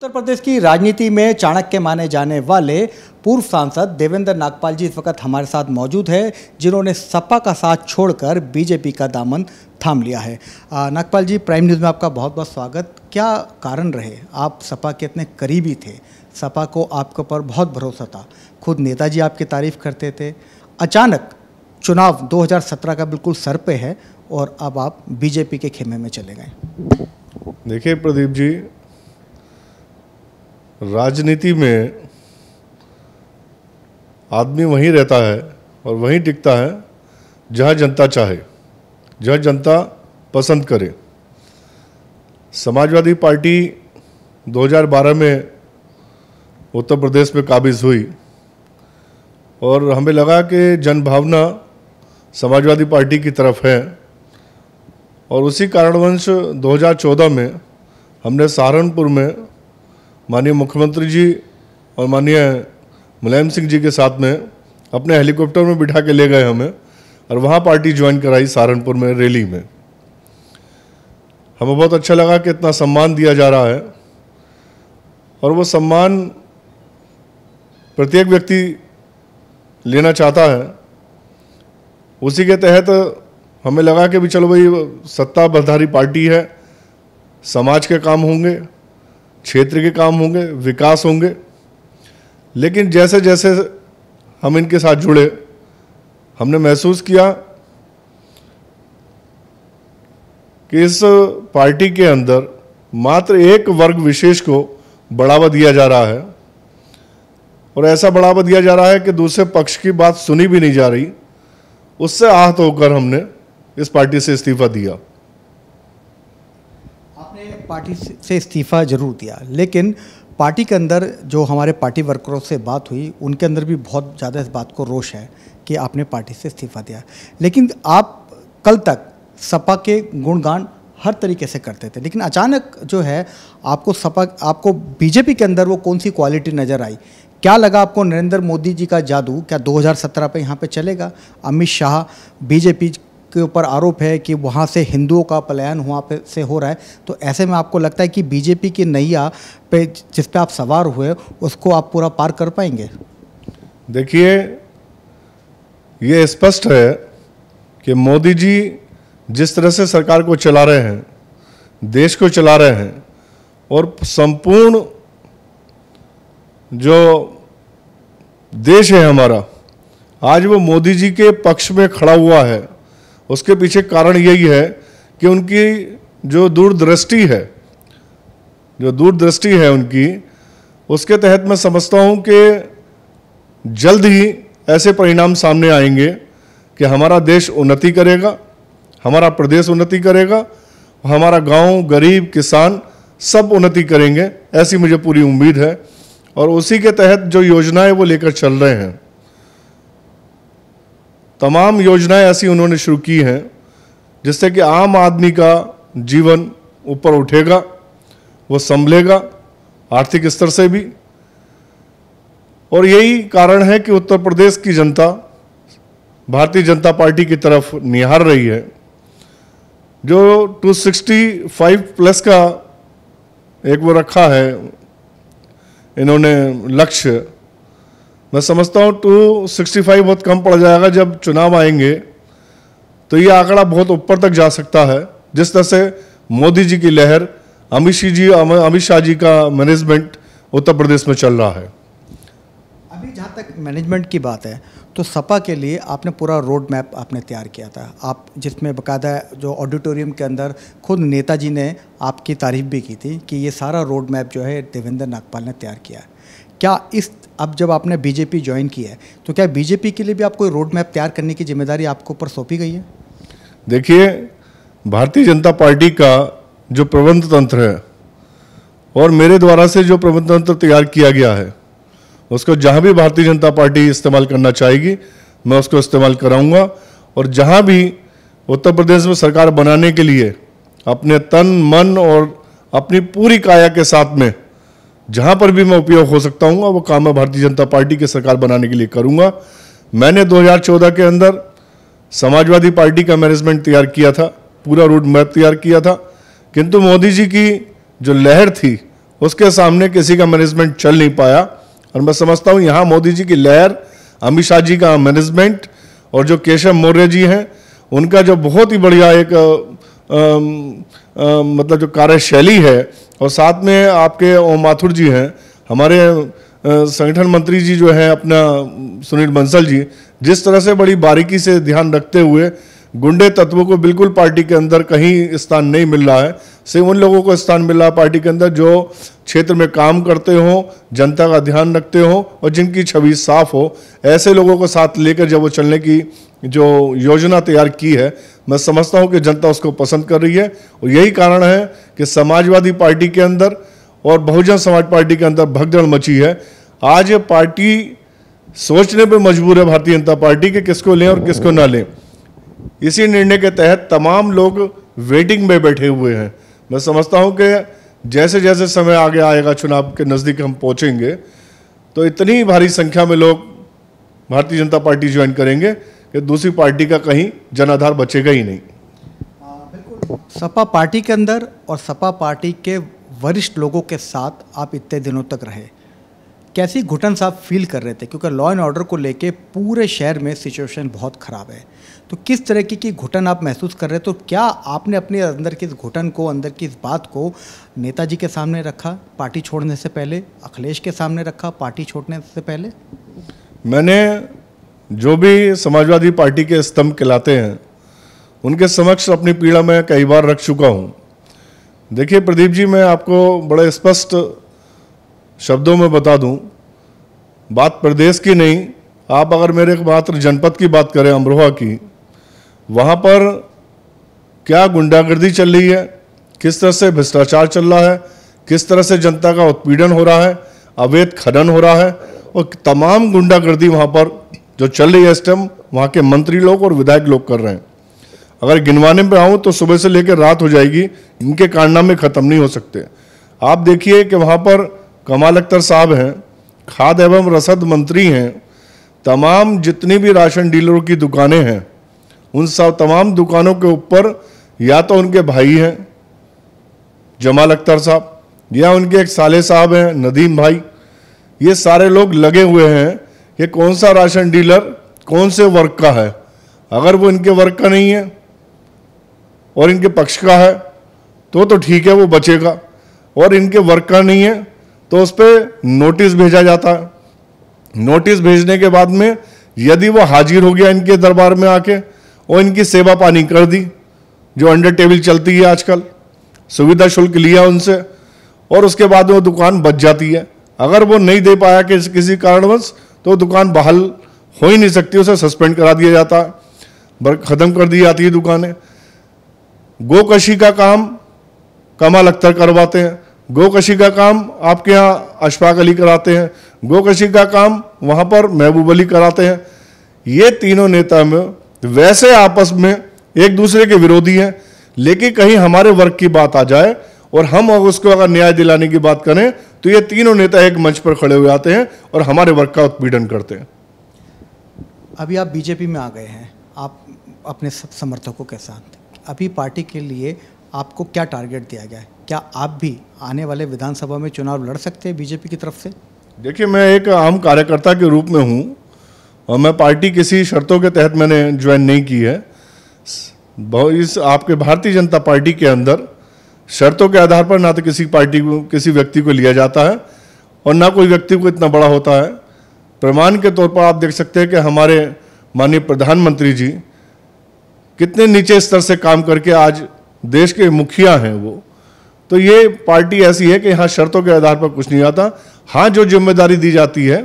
उत्तर प्रदेश की राजनीति में चाणक्य माने जाने वाले पूर्व सांसद देवेंद्र नागपाल जी इस वक्त हमारे साथ मौजूद है जिन्होंने सपा का साथ छोड़कर बीजेपी का दामन थाम लिया है नागपाल जी प्राइम न्यूज़ में आपका बहुत बहुत स्वागत क्या कारण रहे आप सपा के इतने करीबी थे सपा को आपके ऊपर बहुत भरोसा था खुद नेताजी आपकी तारीफ करते थे अचानक चुनाव दो का बिल्कुल सर पे है और अब आप बीजेपी के खेमे में चले गए देखिए प्रदीप जी राजनीति में आदमी वहीं रहता है और वहीं टिकता है जहाँ जनता चाहे जहाँ जनता पसंद करे समाजवादी पार्टी 2012 में उत्तर प्रदेश में काबिज हुई और हमें लगा कि जनभावना समाजवादी पार्टी की तरफ है और उसी कारणवंश 2014 में हमने सहारनपुर में माननीय मुख्यमंत्री जी और माननीय मुलायम सिंह जी के साथ में अपने हेलीकॉप्टर में बिठा के ले गए हमें और वहाँ पार्टी ज्वाइन कराई सहारनपुर में रैली में हमें बहुत अच्छा लगा कि इतना सम्मान दिया जा रहा है और वो सम्मान प्रत्येक व्यक्ति लेना चाहता है उसी के तहत तो हमें लगा कि भी चलो भाई सत्ता बधारी पार्टी है समाज के काम होंगे क्षेत्र के काम होंगे विकास होंगे लेकिन जैसे जैसे हम इनके साथ जुड़े हमने महसूस किया कि इस पार्टी के अंदर मात्र एक वर्ग विशेष को बढ़ावा दिया जा रहा है और ऐसा बढ़ावा दिया जा रहा है कि दूसरे पक्ष की बात सुनी भी नहीं जा रही उससे आहत होकर हमने इस पार्टी से इस्तीफा दिया पार्टी से इस्तीफ़ा ज़रूर दिया लेकिन पार्टी के अंदर जो हमारे पार्टी वर्करों से बात हुई उनके अंदर भी बहुत ज़्यादा इस बात को रोष है कि आपने पार्टी से इस्तीफ़ा दिया लेकिन आप कल तक सपा के गुणगान हर तरीके से करते थे लेकिन अचानक जो है आपको सपा आपको बीजेपी के अंदर वो कौन सी क्वालिटी नज़र आई क्या लगा आपको नरेंद्र मोदी जी का जादू क्या 2017 पे यहाँ पे चलेगा अमित शाह बीजेपी के ऊपर आरोप है कि वहाँ से हिंदुओं का पलायन वहाँ पे से हो रहा है तो ऐसे में आपको लगता है कि बीजेपी की नैया पे जिस पे आप सवार हुए उसको आप पूरा पार कर पाएंगे देखिए ये स्पष्ट है कि मोदी जी जिस तरह से सरकार को चला रहे हैं देश को चला रहे हैं और संपूर्ण जो देश है हमारा आज वो मोदी जी के पक्ष में खड़ा हुआ है उसके पीछे कारण यही है कि उनकी जो दूरदृष्टि है जो दूरदृष्टि है उनकी उसके तहत मैं समझता हूँ कि जल्द ही ऐसे परिणाम सामने आएंगे कि हमारा देश उन्नति करेगा हमारा प्रदेश उन्नति करेगा हमारा गांव गरीब किसान सब उन्नति करेंगे ऐसी मुझे पूरी उम्मीद है और उसी के तहत जो योजनाएं वो लेकर चल रहे हैं तमाम योजनाएं ऐसी उन्होंने शुरू की हैं जिससे कि आम आदमी का जीवन ऊपर उठेगा वो संभलेगा आर्थिक स्तर से भी और यही कारण है कि उत्तर प्रदेश की जनता भारतीय जनता पार्टी की तरफ निहार रही है जो 265 प्लस का एक वो रखा है इन्होंने लक्ष्य मैं समझता हूँ टू सिक्सटी फाइव बहुत कम पड़ जाएगा जब चुनाव आएंगे तो ये आंकड़ा बहुत ऊपर तक जा सकता है जिस तरह से मोदी जी की लहर अमित शाह जी अमित शाह जी का मैनेजमेंट उत्तर प्रदेश में चल रहा है अभी जहाँ तक मैनेजमेंट की बात है तो सपा के लिए आपने पूरा रोड मैप आपने तैयार किया था आप जिसमें बकायदा जो ऑडिटोरियम के अंदर खुद नेताजी ने आपकी तारीफ भी की थी कि ये सारा रोड मैप जो है देवेंद्र नागपाल ने तैयार किया है क्या इस अब जब आपने बीजेपी ज्वाइन किया है तो क्या बीजेपी के लिए भी आप कोई रोड मैप तैयार करने की जिम्मेदारी आपको ऊपर सौंपी गई है देखिए भारतीय जनता पार्टी का जो प्रबंध तंत्र है और मेरे द्वारा से जो प्रबंध तंत्र तैयार किया गया है उसको जहाँ भी भारतीय जनता पार्टी इस्तेमाल करना चाहेगी मैं उसको इस्तेमाल कराऊंगा और जहाँ भी उत्तर प्रदेश में सरकार बनाने के लिए अपने तन मन और अपनी पूरी काया के साथ में जहाँ पर भी मैं उपयोग हो सकता हूँ वो काम मैं भारतीय जनता पार्टी की सरकार बनाने के लिए करूँगा मैंने 2014 के अंदर समाजवादी पार्टी का मैनेजमेंट तैयार किया था पूरा रूट मैप तैयार किया था किंतु मोदी जी की जो लहर थी उसके सामने किसी का मैनेजमेंट चल नहीं पाया और मैं समझता हूँ यहाँ मोदी जी की लहर अमित शाह जी का मैनेजमेंट और जो केशव मौर्य जी हैं उनका जो बहुत ही बढ़िया एक आ, आ, मतलब जो कार्यशैली है और साथ में आपके ओम माथुर जी हैं हमारे संगठन मंत्री जी जो हैं अपना सुनील बंसल जी जिस तरह से बड़ी बारीकी से ध्यान रखते हुए गुंडे तत्वों को बिल्कुल पार्टी के अंदर कहीं स्थान नहीं मिल रहा है सिर्फ उन लोगों को स्थान मिल रहा है पार्टी के अंदर जो क्षेत्र में काम करते हों जनता का ध्यान रखते हों और जिनकी छवि साफ हो ऐसे लोगों को साथ लेकर जब वो चलने की जो योजना तैयार की है मैं समझता हूं कि जनता उसको पसंद कर रही है और यही कारण है कि समाजवादी पार्टी के अंदर और बहुजन समाज पार्टी के अंदर भगदड़ मची है आज पार्टी सोचने पर मजबूर है भारतीय जनता पार्टी कि किसको लें और किसको ना लें इसी निर्णय के तहत तमाम लोग वेटिंग में बैठे हुए हैं मैं समझता हूं कि जैसे जैसे समय आगे आएगा चुनाव के नज़दीक हम पहुंचेंगे तो इतनी भारी संख्या में लोग भारतीय जनता पार्टी ज्वाइन करेंगे कि दूसरी पार्टी का कहीं जनाधार बचेगा ही नहीं हाँ, सपा पार्टी के अंदर और सपा पार्टी के वरिष्ठ लोगों के साथ आप इतने दिनों तक रहे कैसी घुटन साहब फील कर रहे थे क्योंकि लॉ एंड ऑर्डर को लेके पूरे शहर में सिचुएशन बहुत ख़राब है तो किस तरह की की घुटन आप महसूस कर रहे थे तो क्या आपने अपने अंदर की इस घुटन को अंदर की इस बात को नेताजी के सामने रखा पार्टी छोड़ने से पहले अखिलेश के सामने रखा पार्टी छोड़ने से पहले मैंने जो भी समाजवादी पार्टी के स्तंभ कहलाते हैं उनके समक्ष अपनी पीड़ा मैं कई बार रख चुका हूँ देखिए प्रदीप जी मैं आपको बड़े स्पष्ट शब्दों में बता दूं बात प्रदेश की नहीं आप अगर मेरे मात्र जनपद की बात करें अमरोहा की वहाँ पर क्या गुंडागर्दी चल रही है किस तरह से भ्रष्टाचार चल रहा है किस तरह से जनता का उत्पीड़न हो रहा है अवैध खनन हो रहा है और तमाम गुंडागर्दी वहाँ पर जो चल रही है इस टाइम वहाँ के मंत्री लोग और विधायक लोग कर रहे हैं अगर गिनवाने पर आऊँ तो सुबह से लेकर रात हो जाएगी इनके कारनामे ख़त्म नहीं हो सकते आप देखिए कि वहाँ पर कमाल अख्तर साहब हैं खाद एवं रसद मंत्री हैं तमाम जितनी भी राशन डीलरों की दुकानें हैं उन सब तमाम दुकानों के ऊपर या तो उनके भाई हैं जमाल अख्तर साहब या उनके एक साले साहब हैं नदीम भाई ये सारे लोग लगे हुए हैं ये कौन सा राशन डीलर कौन से वर्ग का है अगर वो इनके वर्ग का नहीं है और इनके पक्ष का है तो तो ठीक है वो बचेगा और इनके वर्ग का नहीं है तो उस पर नोटिस भेजा जाता है नोटिस भेजने के बाद में यदि वो हाजिर हो गया इनके दरबार में आके और इनकी सेवा पानी कर दी जो अंडर टेबल चलती है आजकल सुविधा शुल्क लिया उनसे और उसके बाद वो दुकान बच जाती है अगर वो नहीं दे पाया कि किसी कारणवश तो दुकान बहाल हो ही नहीं सकती उसे सस्पेंड करा दिया जाता है ख़त्म कर दी जाती है दुकानें गोकशी का काम कमाल अख्तर करवाते हैं गोकशी का काम आपके यहाँ अशफाक अली कराते हैं गोकशी का काम वहाँ पर महबूब अली कराते हैं ये तीनों नेता में वैसे आपस में एक दूसरे के विरोधी हैं लेकिन कहीं हमारे वर्ग की बात आ जाए और हम उसको अगर न्याय दिलाने की बात करें तो ये तीनों नेता एक मंच पर खड़े हुए आते हैं और हमारे वर्ग का उत्पीड़न करते हैं अभी आप बीजेपी में आ गए हैं आप अपने सब समर्थकों के साथ अभी पार्टी के लिए आपको क्या टारगेट दिया गया है क्या आप भी आने वाले विधानसभा में चुनाव लड़ सकते हैं बीजेपी की तरफ से देखिए मैं एक आम कार्यकर्ता के रूप में हूँ और मैं पार्टी किसी शर्तों के तहत मैंने ज्वाइन नहीं की है इस आपके भारतीय जनता पार्टी के अंदर शर्तों के आधार पर ना तो किसी पार्टी को किसी व्यक्ति को लिया जाता है और ना कोई व्यक्ति को इतना बड़ा होता है प्रमाण के तौर पर आप देख सकते हैं कि हमारे माननीय प्रधानमंत्री जी कितने नीचे स्तर से काम करके आज देश के मुखिया हैं वो तो ये पार्टी ऐसी है कि यहाँ शर्तों के आधार पर कुछ नहीं आता हाँ जो जिम्मेदारी दी जाती है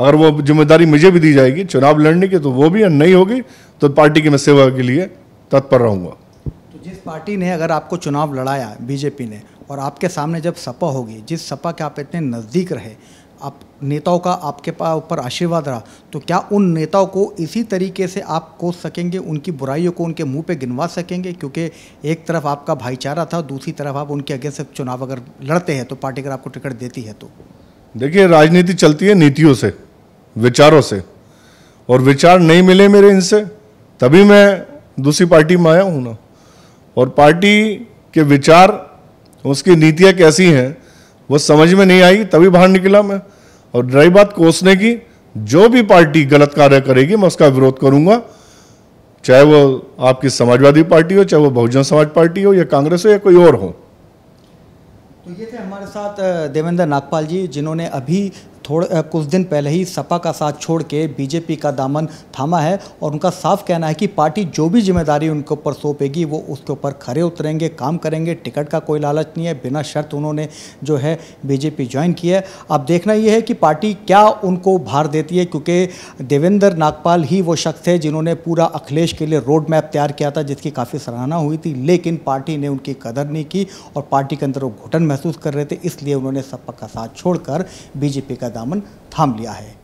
अगर वो जिम्मेदारी मुझे भी दी जाएगी चुनाव लड़ने की तो वो भी नहीं होगी तो पार्टी की मैं सेवा के लिए तत्पर रहूँगा पार्टी ने अगर आपको चुनाव लड़ाया बीजेपी ने और आपके सामने जब सपा होगी जिस सपा के आप इतने नज़दीक रहे आप नेताओं का आपके पास ऊपर आशीर्वाद रहा तो क्या उन नेताओं को इसी तरीके से आप कोस सकेंगे उनकी बुराइयों को उनके मुंह पे गिनवा सकेंगे क्योंकि एक तरफ आपका भाईचारा था दूसरी तरफ आप उनके अगेंस्ट चुनाव अगर लड़ते हैं तो पार्टी अगर आपको टिकट देती है तो देखिए राजनीति चलती है नीतियों से विचारों से और विचार नहीं मिले मेरे इनसे तभी मैं दूसरी पार्टी में आया हूँ ना और पार्टी के विचार उसकी नीतियाँ कैसी हैं वो समझ में नहीं आई तभी बाहर निकला मैं और रही बात कोसने की जो भी पार्टी गलत कार्य करेगी मैं उसका विरोध करूंगा चाहे वो आपकी समाजवादी पार्टी हो चाहे वो बहुजन समाज पार्टी हो या कांग्रेस हो या कोई और हो तो ये थे हमारे साथ देवेंद्र नागपाल जी जिन्होंने अभी थोड़े कुछ दिन पहले ही सपा का साथ छोड़ के बीजेपी का दामन थामा है और उनका साफ कहना है कि पार्टी जो भी जिम्मेदारी उनके ऊपर सौंपेगी वो उसके ऊपर खड़े उतरेंगे काम करेंगे टिकट का कोई लालच नहीं है बिना शर्त उन्होंने जो है बीजेपी ज्वाइन की है अब देखना यह है कि पार्टी क्या उनको भार देती है क्योंकि देवेंद्र नागपाल ही वो शख्स है जिन्होंने पूरा अखिलेश के लिए रोड मैप तैयार किया था जिसकी काफ़ी सराहना हुई थी लेकिन पार्टी ने उनकी कदर नहीं की और पार्टी के अंदर वो घुटन महसूस कर रहे थे इसलिए उन्होंने सपा का साथ छोड़कर बीजेपी का दामन थाम लिया है